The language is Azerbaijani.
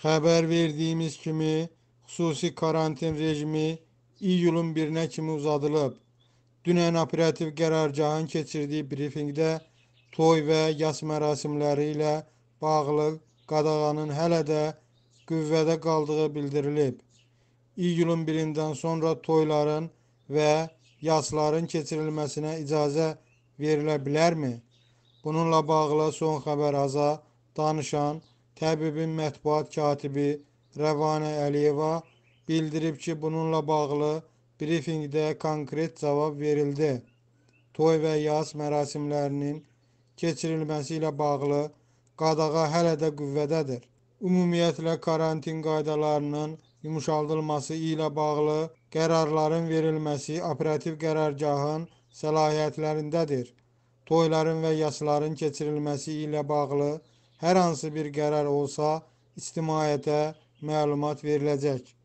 Xəbər verdiyimiz kimi xüsusi karantin rejimi iyulun 1-nə kimi uzadılıb. Dünən operativ qərargahın keçirdiyi brifinqdə toy və yas mərasimləri ilə bağlı qadağanın hələ də qüvvədə qaldığı bildirilib. İyulun 1-dən sonra toyların və yasların keçirilməsinə icazə verilə bilərmi? Bununla bağlı son xəbər aza danışan Təbibin mətbuat katibi Rəvanə Əliyeva bildirib ki, bununla bağlı brifinqdə konkret cavab verildi. Toy və yaz mərasimlərinin keçirilməsi ilə bağlı qadağa hələ də qüvvədədir. Ümumiyyətlə karantin qaydalarının yumuşaldılması ilə bağlı qərarların verilməsi operativ qərargahın səlahiyyətlərindədir. Toyların və yasların keçirilməsi ilə bağlı hər hansı bir qərar olsa, ictimaiyyətə məlumat veriləcək.